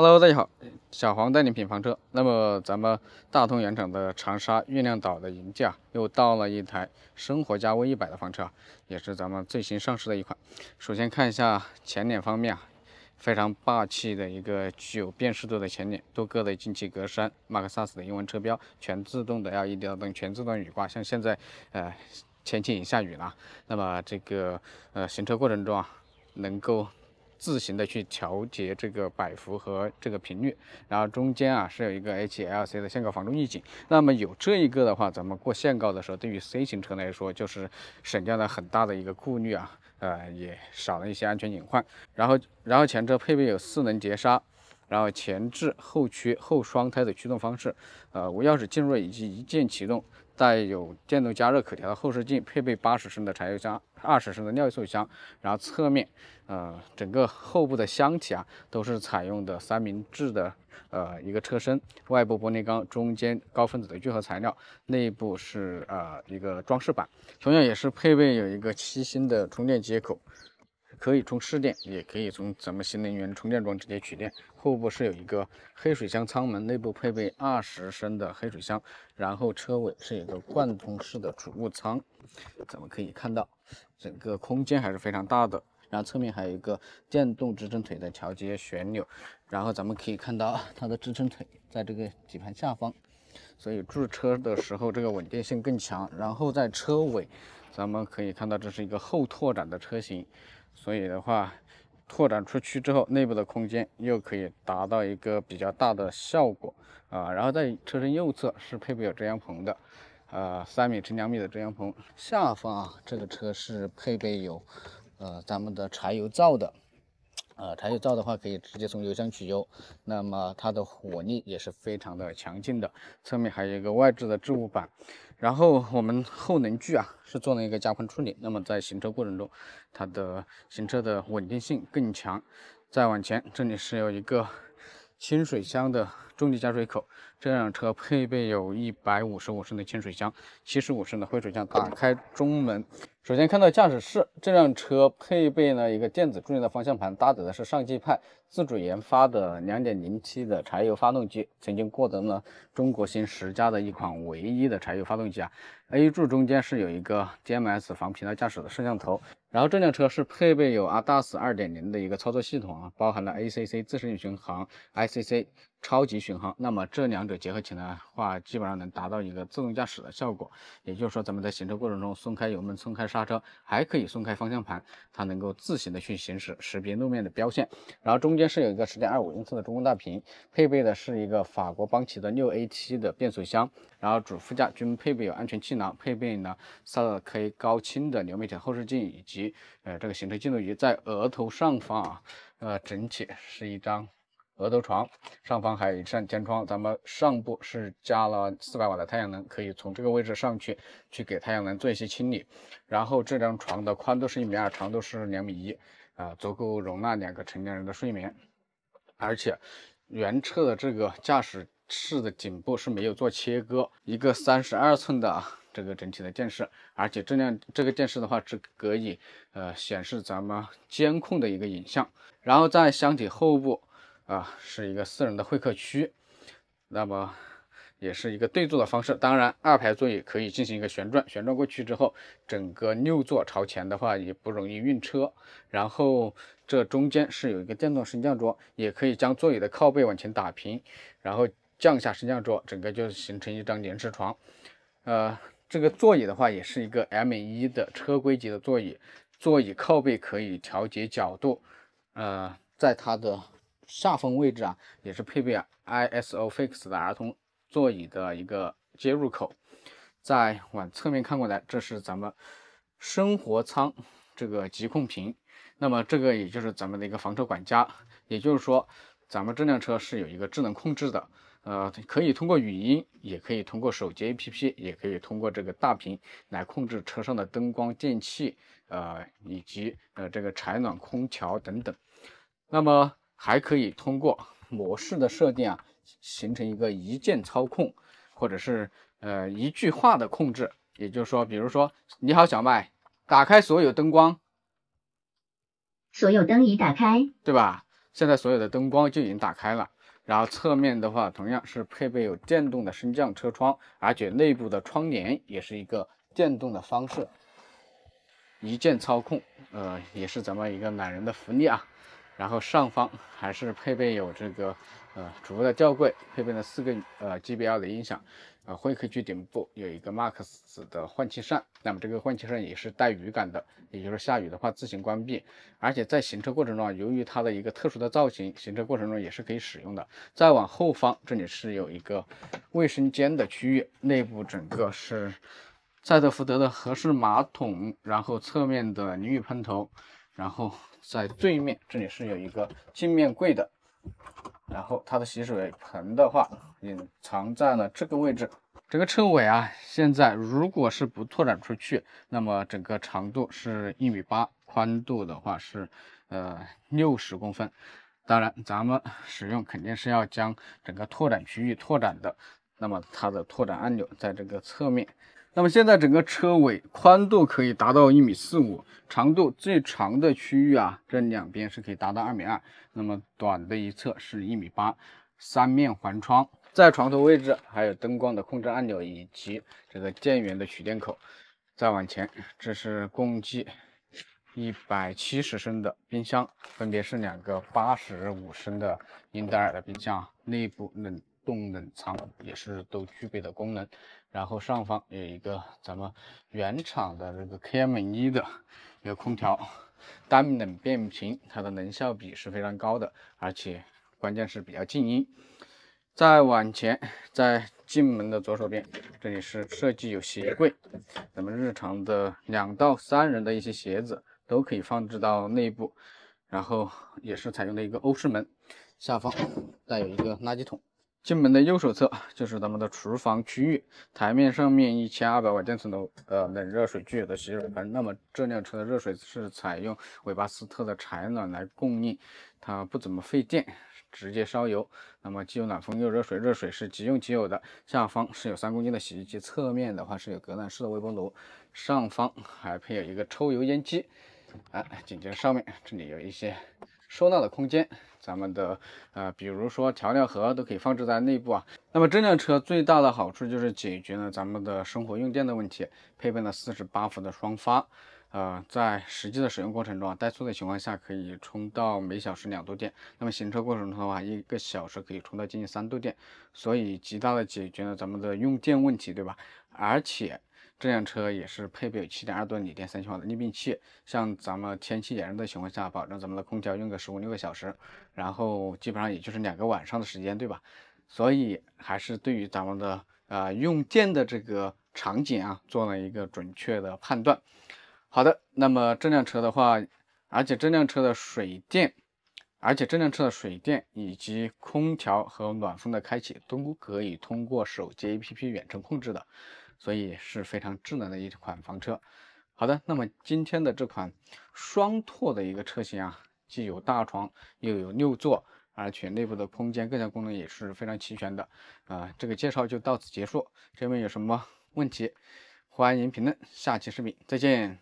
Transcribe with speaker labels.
Speaker 1: Hello，大家好，小黄带你品房车。那么咱们大通原厂的长沙月亮岛的银价啊，又到了一台生活家 V100 的房车啊，也是咱们最新上市的一款。首先看一下前脸方面啊，非常霸气的一个具有辨识度的前脸，镀铬的进气格栅，马克萨斯的英文车标，全自动的 LED 灯，全自动雨刮。像现在呃，天气也下雨了，那么这个呃，行车过程中啊，能够。自行的去调节这个摆幅和这个频率，然后中间啊是有一个 H L C 的限高防撞预警，那么有这一个的话，咱们过限高的时候，对于 C 型车来说，就是省掉了很大的一个顾虑啊，呃，也少了一些安全隐患。然后，然后前车配备有四轮碟刹。然后前置后驱后双胎的驱动方式，呃，无钥匙进入以及一键启动，带有电动加热可调的后视镜，配备八十升的柴油箱，二十升的尿素箱。然后侧面，呃，整个后部的箱体啊，都是采用的三明治的，呃，一个车身外部玻璃钢，中间高分子的聚合材料，内部是呃一个装饰板，同样也是配备有一个七星的充电接口。可以充市电，也可以从咱们新能源充电桩直接取电。后部是有一个黑水箱舱门，内部配备二十升的黑水箱。然后车尾是有一个贯通式的储物舱。咱们可以看到，整个空间还是非常大的。然后侧面还有一个电动支撑腿的调节旋钮。然后咱们可以看到它的支撑腿在这个底盘下方，所以驻车的时候这个稳定性更强。然后在车尾，咱们可以看到这是一个后拓展的车型。所以的话，拓展出去之后，内部的空间又可以达到一个比较大的效果啊。然后在车身右侧是配备有遮阳棚的，呃，三米乘两米的遮阳棚。下方啊，这个车是配备有，呃，咱们的柴油灶的。呃，柴油灶的话可以直接从油箱取油，那么它的火力也是非常的强劲的。侧面还有一个外置的置物板，然后我们后轮距啊是做了一个加宽处理，那么在行车过程中，它的行车的稳定性更强。再往前这里是有一个。清水箱的重力加水口，这辆车配备有一百五十五升的清水箱，七十五升的灰水箱。打开中门，首先看到驾驶室，这辆车配备了一个电子助力的方向盘，搭载的是上汽派自主研发的两点零 T 的柴油发动机，曾经获得了中国新十佳的一款唯一的柴油发动机啊。A 柱中间是有一个 DMS 防疲劳驾驶的摄像头，然后这辆车是配备有 ADAS 2.0的一个操作系统啊，包含了 ACC 自适应巡航、ICC。超级巡航，那么这两者结合起来的话，基本上能达到一个自动驾驶的效果。也就是说，咱们在行车过程中，松开油门、松开刹车，还可以松开方向盘，它能够自行的去行驶，识别路面的标线。然后中间是有一个十点二五英寸的中控大屏，配备的是一个法国邦奇的六 AT 的变速箱。然后主副驾均配备有安全气囊，配备呢四 K 高清的流媒体后视镜以及呃这个行车记录仪，在额头上方啊，呃整体是一张。额头床上方还有一扇天窗，咱们上部是加了四百瓦的太阳能，可以从这个位置上去去给太阳能做一些清理。然后这张床的宽度是一米二，长度是两米一，啊，足够容纳两个成年人的睡眠。而且原车的这个驾驶室的顶部是没有做切割，一个三十二寸的这个整体的电视，而且这辆这个电视的话，只可以呃显示咱们监控的一个影像。然后在箱体后部。啊，是一个四人的会客区，那么也是一个对坐的方式。当然，二排座椅可以进行一个旋转，旋转过去之后，整个六座朝前的话也不容易晕车。然后这中间是有一个电动升降桌，也可以将座椅的靠背往前打平，然后降下升降桌，整个就形成一张临时床。呃，这个座椅的话也是一个 M 一的车规级的座椅，座椅靠背可以调节角度。呃，在它的。下风位置啊，也是配备 ISO FIX 的儿童座椅的一个接入口。再往侧面看过来，这是咱们生活舱这个集控屏。那么这个也就是咱们的一个房车管家，也就是说，咱们这辆车是有一个智能控制的，呃，可以通过语音，也可以通过手机 APP，也可以通过这个大屏来控制车上的灯光、电器，呃，以及呃这个采暖、空调等等。那么。还可以通过 模式的设定啊，形成一个一键操控，或者是呃一句话的控制。也就是说，比如说你好，小麦，打开所有灯光。所有灯已打开，对吧？现在所有的灯光就已经打开了。然后侧面的话，同样是配备有电动的升降车窗，而且内部的窗帘也是一个电动的方式，一键操控，呃，也是咱们一个懒人的福利啊。然后上方还是配备有这个呃主卧的吊柜，配备了四个呃 GBL 的音响，呃会客区顶部有一个 Max 的换气扇，那么这个换气扇也是带雨感的，也就是下雨的话自行关闭，而且在行车过程中，啊，由于它的一个特殊的造型，行车过程中也是可以使用的。再往后方这里是有一个卫生间的区域，内部整个是赛特福德的合式马桶，然后侧面的淋浴喷头。然后在对面这里是有一个镜面柜的，然后它的洗水盆的话隐藏在了这个位置。这个车尾啊，现在如果是不拓展出去，那么整个长度是一米八，宽度的话是呃六十公分。当然，咱们使用肯定是要将整个拓展区域拓展的。那么它的拓展按钮在这个侧面。那么现在整个车尾宽度可以达到一米四五，长度最长的区域啊，这两边是可以达到二米二，那么短的一侧是一米八，三面环窗，在床头位置还有灯光的控制按钮以及这个电源的取电口，再往前这是共计一百七十升的冰箱，分别是两个八十五升的英德尔的冰箱，内部冷。冻冷藏也是都具备的功能，然后上方有一个咱们原厂的这个 K M 一的一个空调，单冷变频，它的能效比是非常高的，而且关键是比较静音。再往前，在进门的左手边，这里是设计有鞋柜，咱们日常的两到三人的一些鞋子都可以放置到内部，然后也是采用的一个欧式门，下方带有一个垃圾桶。进门的右手侧就是咱们的厨房区域，台面上面一千二百瓦电磁炉，呃，冷热水具有的洗手盆。那么这辆车的热水是采用韦巴斯特的柴暖来供应，它不怎么费电，直接烧油。那么既有暖风又有热水，热水是即用即有的。下方是有三公斤的洗衣机，侧面的话是有隔断式的微波炉，上方还配有一个抽油烟机。哎，紧接着上面这里有一些收纳的空间。咱们的呃，比如说调料盒都可以放置在内部啊。那么这辆车最大的好处就是解决了咱们的生活用电的问题，配备了四十八伏的双发，呃，在实际的使用过程中啊，怠速的情况下可以充到每小时两度电，那么行车过程中的话，一个小时可以充到接近三度电，所以极大的解决了咱们的用电问题，对吧？而且。这辆车也是配备有七点二吨锂电三千瓦的逆变器，像咱们天气炎热的情况下，保证咱们的空调用个十五六个小时，然后基本上也就是两个晚上的时间，对吧？所以还是对于咱们的呃用电的这个场景啊，做了一个准确的判断。好的，那么这辆车的话，而且这辆车的水电，而且这辆车的水电以及空调和暖风的开启，都可以通过手机 APP 远程控制的。所以是非常智能的一款房车。好的，那么今天的这款双拓的一个车型啊，既有大床，又有六座，而且内部的空间、各项功能也是非常齐全的啊。这个介绍就到此结束，这边有什么问题，欢迎评论。下期视频再见。